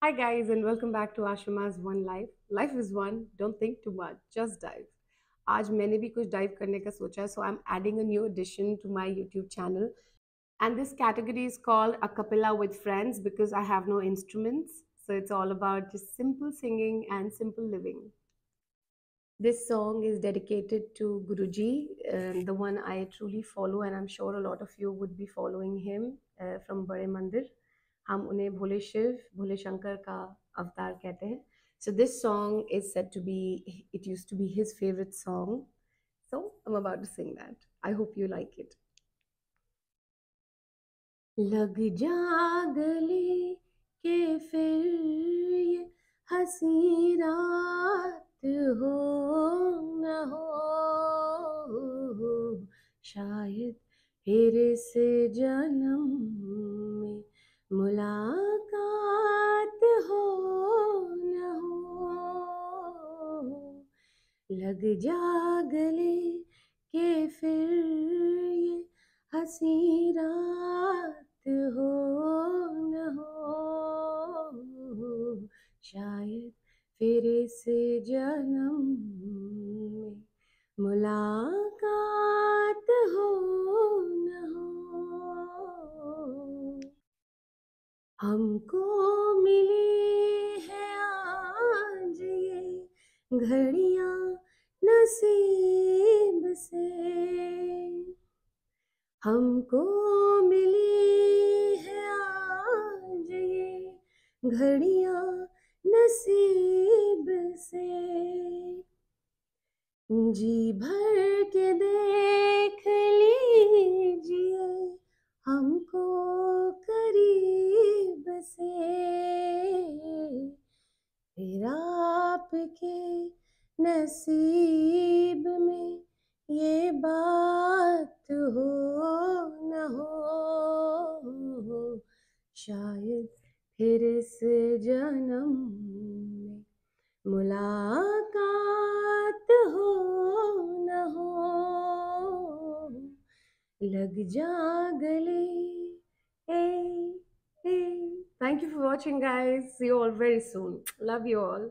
Hi guys and welcome back to Ashima's One Life. Life is one, don't think too much, just dive. आज मैंने भी कुछ dive करने का सोचा है so I am adding a new addition to my YouTube channel and this category is called a cappella with friends because I have no instruments so it's all about just simple singing and simple living this song is dedicated to Guruji the one I truly follow and I am sure a lot of you would be following him from Bade Mandir हम उन्हें भोले शिव भोले शंकर का अवतार कहते हैं so this song is set to be it use to be his favourite song so I am about to sing that I hope you like it लग जागले के फिर ये हसी रात हो न हो शायद फिर से जन्म मुलाकात हो न हो लग जागले के फिर ये हसी रात हो न हो शायद फिर इस जन्म में मुलाकात हमको मिली है आज ये घड़िया नसीब से हमको मिली है आज ये घड़िया नसीब से जी भर के दे नसीब में ये बात हो न हो शायद फिर से जन्म में मुलाकात हो न हो लग जा गले Thank you thank you for watching you all all very Love love you all